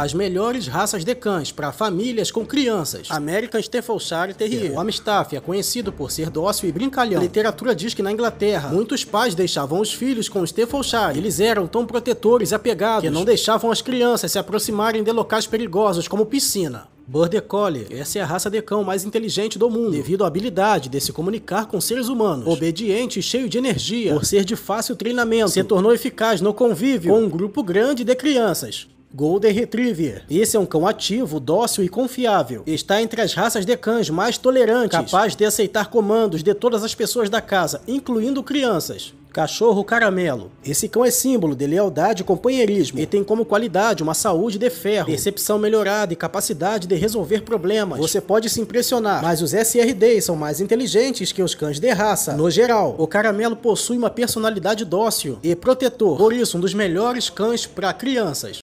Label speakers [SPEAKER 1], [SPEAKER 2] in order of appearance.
[SPEAKER 1] As melhores raças de cães para famílias com crianças. American Staffordshire Terrier. É, o Amstaff é conhecido por ser dócil e brincalhão. A literatura diz que na Inglaterra, muitos pais deixavam os filhos com o Staffordshire. Eles eram tão protetores e apegados que não deixavam as crianças se aproximarem de locais perigosos como piscina. Border Collie, essa é a raça de cão mais inteligente do mundo, devido à habilidade de se comunicar com seres humanos. Obediente e cheio de energia, por ser de fácil treinamento, se tornou eficaz no convívio com um grupo grande de crianças. Golden Retriever. Esse é um cão ativo, dócil e confiável. Está entre as raças de cães mais tolerantes, capaz de aceitar comandos de todas as pessoas da casa, incluindo crianças. Cachorro Caramelo. Esse cão é símbolo de lealdade e companheirismo e tem como qualidade uma saúde de ferro, percepção melhorada e capacidade de resolver problemas. Você pode se impressionar, mas os SRDs são mais inteligentes que os cães de raça. No geral, o Caramelo possui uma personalidade dócil e protetor, por isso um dos melhores cães para crianças.